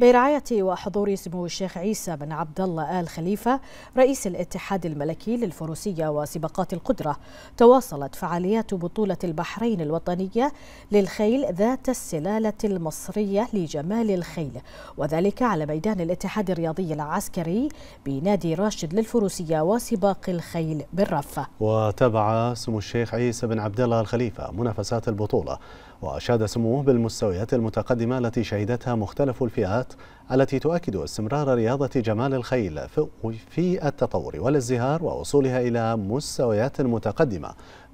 برعاية وحضور سمو الشيخ عيسى بن عبد الله آل خليفة رئيس الاتحاد الملكي للفروسية وسباقات القدرة تواصلت فعاليات بطولة البحرين الوطنية للخيل ذات السلالة المصرية لجمال الخيل وذلك على ميدان الاتحاد الرياضي العسكري بنادي راشد للفروسية وسباق الخيل بالرفة وتابع سمو الشيخ عيسى بن عبد الله الخليفة منافسات البطولة وأشاد سموه بالمستويات المتقدمة التي شهدتها مختلف الفئات الرياضات التي تؤكد استمرار رياضة جمال الخيل في التطور والازدهار ووصولها إلى مستويات متقدمة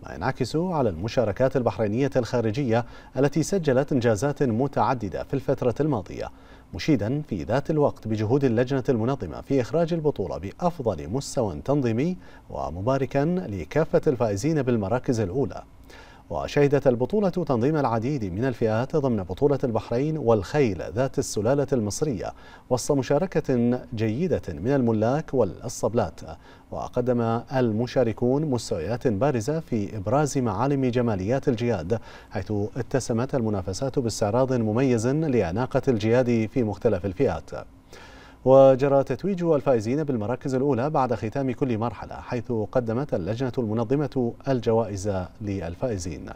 ما ينعكس على المشاركات البحرينية الخارجية التي سجلت إنجازات متعددة في الفترة الماضية مشيدا في ذات الوقت بجهود اللجنة المنظمة في إخراج البطولة بأفضل مستوى تنظيمي ومباركا لكافة الفائزين بالمراكز الأولى وشهدت البطولة تنظيم العديد من الفئات ضمن بطولة البحرين والخيل ذات السلالة المصرية وسط مشاركة جيدة من الملاك والصبلات وقدم المشاركون مستويات بارزة في إبراز معالم جماليات الجياد حيث اتسمت المنافسات باستعراض مميز لأناقة الجياد في مختلف الفئات وجرى تتويج الفائزين بالمراكز الأولى بعد ختام كل مرحلة حيث قدمت اللجنة المنظمة الجوائز للفائزين